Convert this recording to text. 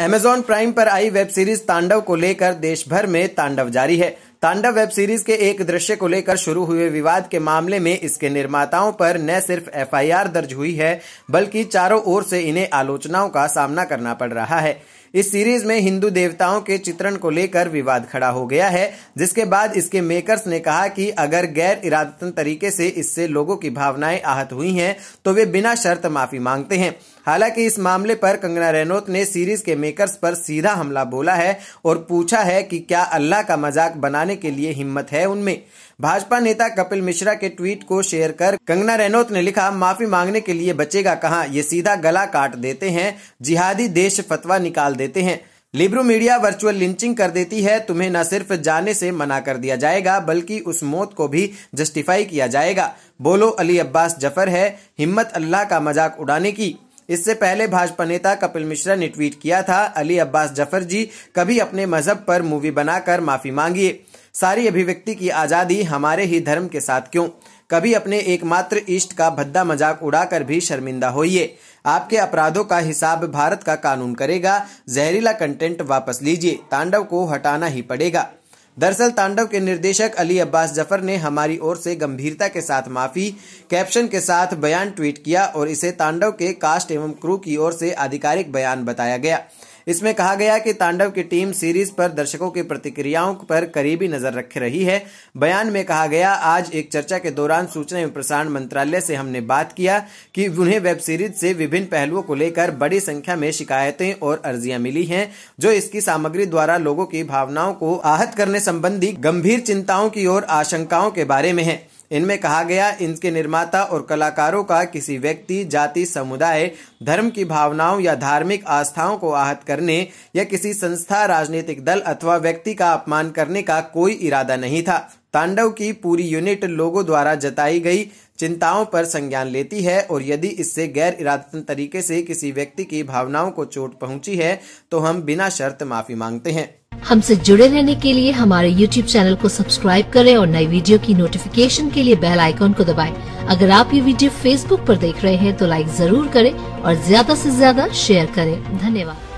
Amazon prime पर आई web series तांडव को लेकर देश भर में तांडव जारी है तांडव वेब सीरीज के एक दृश्य को लेकर शुरू हुए विवाद के मामले में इसके निर्माताओं पर न सिर्फ एफआईआर दर्ज हुई है बल्कि चारों ओर से इन्हें आलोचनाओं का सामना करना पड़ रहा है इस सीरीज में हिंदू देवताओं के चित्रण को लेकर विवाद खड़ा हो गया है जिसके बाद इसके मेकर्स ने कहा कि अगर गैर इरादतन तरीके से इससे लोगों की भावनाएं आहत हुई हैं तो वे बिना शर्त माफी मांगते हैं हालांकि इस मामले पर कंगना रनौत ने सीरीज के मेकर्स पर सीधा हमला बोला है और पूछा है कि क्या अल्लाह का मजाक बनाने करने के लिए हिम्मत है उनमें भाजपा नेता कपिल मिश्रा के ट्वीट को शेयर कर कंगना रेनोत ने लिखा माफी मांगने के लिए बचेगा कहाँ ये सीधा गला काट देते हैं जिहादी देश फतवा निकाल देते हैं लिब्रो मीडिया वर्चुअल लिंचिंग कर देती है तुम्हें न सिर्फ जाने से मना कर दिया जाएगा बल्कि उस मौत को भी जस्टिफाई किया जाएगा बोलो अली अब्बास जफर है हिम्मत अल्लाह का मजाक उड़ाने की इससे पहले भाजपा नेता कपिल मिश्रा ने ट्वीट किया था अली अब्बास जफर जी कभी अपने मजहब पर मूवी बनाकर माफी मांगिए सारी अभिव्यक्ति की आज़ादी हमारे ही धर्म के साथ क्यों कभी अपने एकमात्र इष्ट का भद्दा मजाक उड़ाकर भी शर्मिंदा होइए आपके अपराधों का हिसाब भारत का कानून करेगा जहरीला कंटेंट वापस लीजिए तांडव को हटाना ही पड़ेगा दरअसल तांडव के निर्देशक अली अब्बास जफर ने हमारी ओर से गंभीरता के साथ माफी कैप्शन के साथ बयान ट्वीट किया और इसे तांडव के कास्ट एवं क्रू की ओर से आधिकारिक बयान बताया गया इसमें कहा गया कि तांडव की टीम सीरीज पर दर्शकों की प्रतिक्रियाओं पर करीबी नजर रख रही है बयान में कहा गया आज एक चर्चा के दौरान सूचना एवं प्रसारण मंत्रालय से हमने बात किया कि उन्हें वेब सीरीज से विभिन्न पहलुओं को लेकर बड़ी संख्या में शिकायतें और अर्जियां मिली हैं जो इसकी सामग्री द्वारा लोगों की भावनाओं को आहत करने संबंधी गंभीर चिंताओं की और आशंकाओं के बारे में है इनमें कहा गया इनके निर्माता और कलाकारों का किसी व्यक्ति जाति समुदाय धर्म की भावनाओं या धार्मिक आस्थाओं को आहत करने या किसी संस्था राजनीतिक दल अथवा व्यक्ति का अपमान करने का कोई इरादा नहीं था तांडव की पूरी यूनिट लोगों द्वारा जताई गई चिंताओं पर संज्ञान लेती है और यदि इससे गैर इरादतन तरीके से किसी व्यक्ति की भावनाओं को चोट पहुंची है तो हम बिना शर्त माफी मांगते हैं हमसे जुड़े रहने के लिए हमारे YouTube चैनल को सब्सक्राइब करें और नई वीडियो की नोटिफिकेशन के लिए बेल आइकॉन को दबाएं। अगर आप ये वीडियो Facebook पर देख रहे हैं तो लाइक जरूर करें और ज्यादा से ज्यादा शेयर करें धन्यवाद